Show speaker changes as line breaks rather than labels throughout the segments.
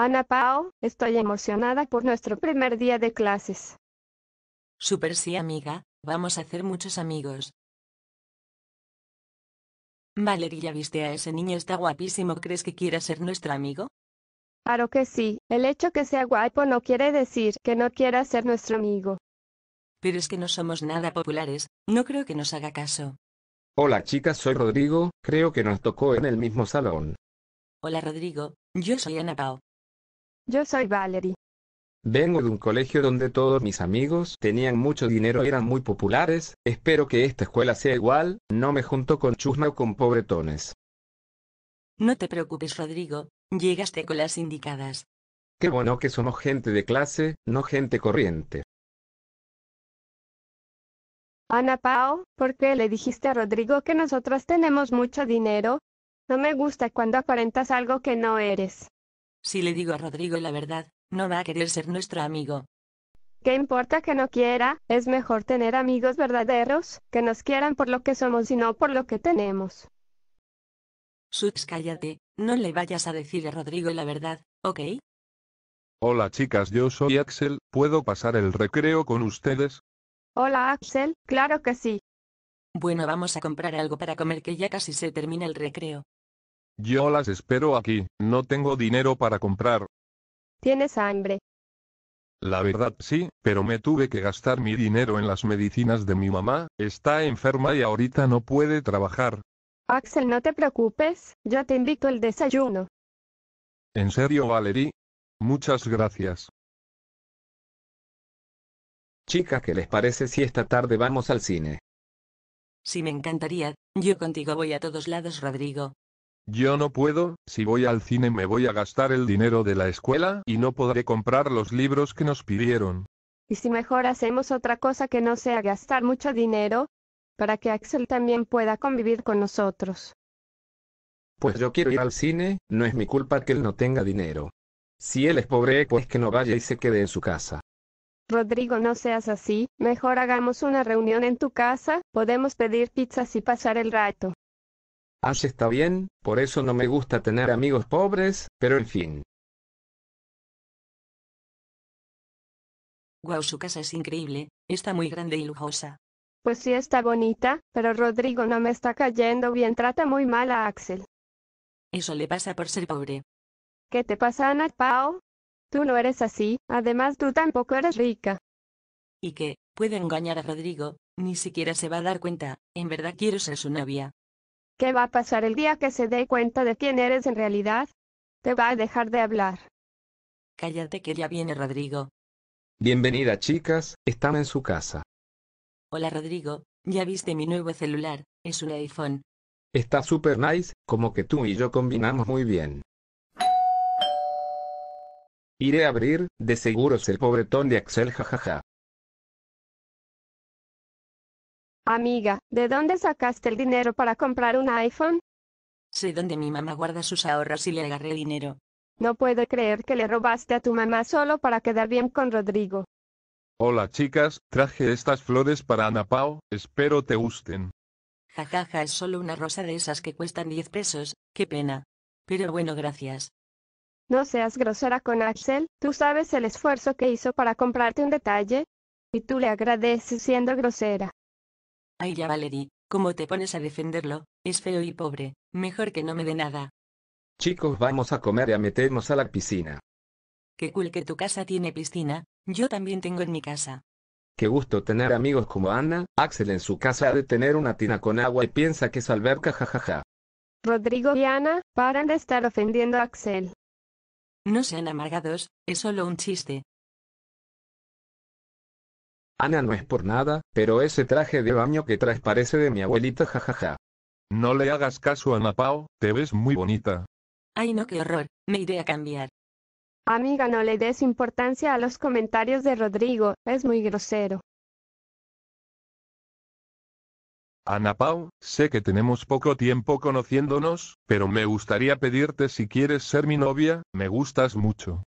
Ana Pao, estoy emocionada por nuestro primer día de clases.
Super sí amiga, vamos a hacer muchos amigos. Valeria, viste a ese niño está guapísimo, ¿crees que quiera ser nuestro amigo?
Claro que sí, el hecho que sea guapo no quiere decir que no quiera ser nuestro amigo.
Pero es que no somos nada populares, no creo que nos haga caso.
Hola chicas, soy Rodrigo, creo que nos tocó en el mismo salón.
Hola Rodrigo, yo soy Ana Pao.
Yo soy Valerie.
Vengo de un colegio donde todos mis amigos tenían mucho dinero y eran muy populares, espero que esta escuela sea igual, no me junto con chusma o con pobretones.
No te preocupes, Rodrigo, llegaste con las indicadas.
Qué bueno que somos gente de clase, no gente corriente.
Ana Pao, ¿por qué le dijiste a Rodrigo que nosotros tenemos mucho dinero? No me gusta cuando aparentas algo que no eres.
Si le digo a Rodrigo la verdad, no va a querer ser nuestro amigo.
¿Qué importa que no quiera? Es mejor tener amigos verdaderos, que nos quieran por lo que somos y no por lo que tenemos.
Sux, cállate, no le vayas a decir a Rodrigo la verdad, ¿ok?
Hola chicas, yo soy Axel, ¿puedo pasar el recreo con ustedes?
Hola Axel, claro que sí. Bueno, vamos a comprar algo para comer que ya casi se termina el recreo.
Yo las espero aquí, no tengo dinero para comprar.
¿Tienes hambre?
La verdad sí, pero me tuve que gastar mi dinero en las medicinas de mi mamá, está enferma y ahorita no puede trabajar.
Axel, no te preocupes, yo te invito el desayuno.
¿En serio, Valerie? Muchas gracias. Chica ¿qué les parece si esta tarde vamos al cine?
Sí, me encantaría. Yo contigo voy a
todos lados, Rodrigo.
Yo no puedo, si voy al cine me voy a gastar el dinero de la escuela y no podré comprar los libros que nos pidieron.
¿Y si mejor hacemos otra cosa que no sea gastar mucho dinero? Para que Axel también pueda convivir con nosotros.
Pues yo quiero ir al cine, no es mi culpa que él no tenga dinero. Si él es pobre, pues que no vaya y se quede en su casa.
Rodrigo, no seas así, mejor hagamos una reunión en tu casa, podemos pedir pizzas y pasar el rato.
Has está bien, por eso no me gusta tener amigos pobres, pero en fin.
Guau, wow, su casa es increíble, está muy grande y lujosa.
Pues sí está bonita, pero Rodrigo no me está cayendo bien, trata muy mal a Axel.
Eso le pasa por ser pobre.
¿Qué te pasa, Ana Pau? Tú no eres así, además tú tampoco eres rica.
Y que, puede engañar a Rodrigo, ni siquiera se va a dar cuenta, en verdad quiero ser su novia.
¿Qué va a pasar el día que se dé cuenta de quién eres en realidad? Te va a dejar de hablar.
Cállate que ya viene Rodrigo.
Bienvenida chicas, están en su casa.
Hola Rodrigo, ya viste mi nuevo celular, es un iPhone.
Está super nice, como que tú y yo combinamos muy bien. Iré a abrir, de seguro es el pobretón de Axel jajaja.
Amiga, ¿de dónde sacaste el dinero para comprar un iPhone?
Sé donde mi mamá guarda sus ahorros y le agarré dinero.
No puedo creer que le robaste a tu mamá solo para quedar bien con Rodrigo.
Hola chicas, traje estas flores para Ana espero te gusten.
Jajaja, ja, ja, es solo una rosa de
esas que cuestan 10 pesos, qué pena. Pero bueno, gracias.
No seas grosera con Axel, tú sabes el esfuerzo que hizo para comprarte un detalle. Y tú le agradeces siendo grosera.
Ay ya Valery, ¿cómo te pones a defenderlo? Es feo y pobre, mejor que no me dé nada.
Chicos, vamos a comer y a meternos a la piscina.
Qué cool que tu casa tiene piscina, yo también tengo en mi casa.
Qué gusto tener amigos como Ana, Axel en su casa ha de tener una tina con agua y piensa que es alberca jajaja.
Rodrigo y Ana, paran de estar ofendiendo a Axel. No sean
amargados, es solo un chiste,
Ana no es
por nada, pero ese traje de baño que traes parece de mi abuelita jajaja. No le hagas caso a Napao, te ves muy bonita.
Ay no, qué horror, me iré a cambiar.
Amiga, no le des importancia a los comentarios de Rodrigo, es muy grosero.
Ana Pau, sé que tenemos poco tiempo conociéndonos, pero me gustaría pedirte si quieres ser mi novia, me gustas mucho.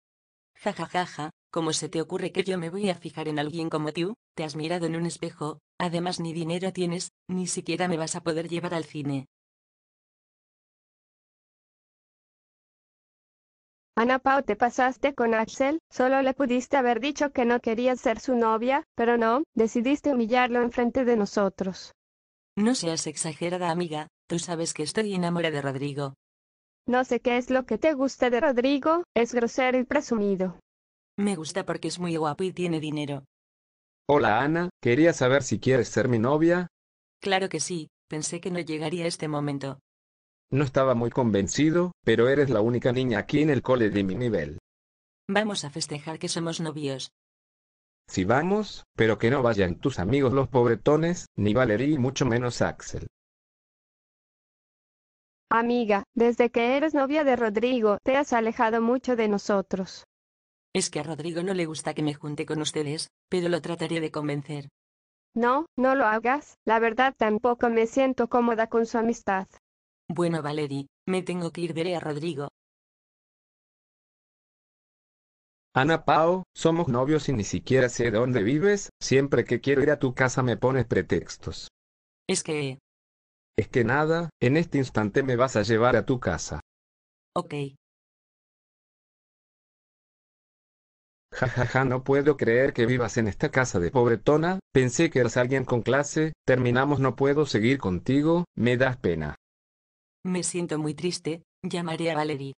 Jajajaja. ¿Cómo se te ocurre que yo me voy a fijar en alguien como tú? Te has mirado en un espejo, además ni dinero tienes, ni siquiera me vas a poder llevar al cine.
Ana Pau, te pasaste con Axel, solo le pudiste haber dicho que no querías ser su novia, pero no, decidiste humillarlo enfrente de nosotros.
No seas exagerada, amiga, tú sabes que estoy enamorada de Rodrigo.
No sé qué es lo que te gusta de Rodrigo, es grosero y presumido. Me gusta porque es muy guapo y tiene dinero.
Hola Ana,
quería saber si quieres ser mi novia.
Claro que sí, pensé que no llegaría este momento.
No estaba muy convencido, pero eres la única niña aquí en el cole de mi nivel.
Vamos a festejar que somos novios.
Si sí, vamos, pero que no vayan tus amigos los pobretones, ni Valerie y mucho menos Axel.
Amiga, desde que eres novia de Rodrigo, te has alejado mucho de nosotros.
Es que a Rodrigo no le gusta que me junte con ustedes, pero lo trataré de convencer.
No, no lo hagas, la verdad tampoco me siento cómoda con su amistad.
Bueno, Valerie, me tengo que ir, veré a Rodrigo.
Ana Pao, somos novios y ni siquiera sé dónde vives, siempre que quiero ir a tu casa me pones pretextos. Es que... Es que nada, en este instante me vas a llevar a tu casa. Ok. Ja ja, ja, no puedo creer que vivas en esta casa de pobretona, pensé que eras alguien con clase, terminamos, no puedo seguir contigo, me das pena.
Me siento muy triste, llamaré a Valerie.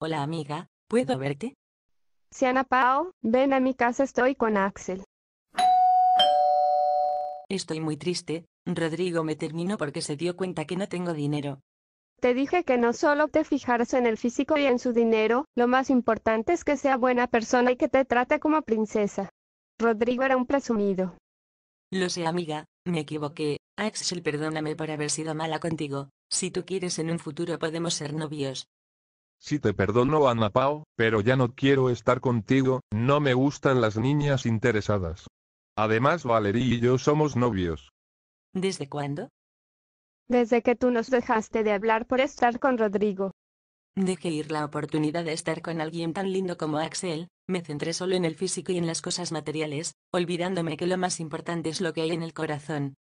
Hola amiga, ¿puedo verte?
Siana Pao, ven a mi casa, estoy con Axel.
Estoy muy triste, Rodrigo me terminó porque se dio cuenta que no tengo dinero,
te dije que no solo te fijarse en el físico y en su dinero, lo más importante es que sea buena persona y que te trate como princesa. Rodrigo era un presumido.
Lo sé, amiga, me equivoqué. Axel, perdóname por haber sido mala contigo. Si tú quieres, en un futuro podemos ser novios.
Si te perdono, Ana Pao, pero ya no quiero estar contigo, no me gustan las niñas interesadas. Además, Valerie y yo somos novios.
¿Desde cuándo?
Desde que tú nos dejaste de hablar por estar con Rodrigo. Dejé ir
la oportunidad de estar con alguien tan lindo como Axel, me centré solo en el físico y en las cosas materiales, olvidándome que lo más importante es lo que hay en el corazón,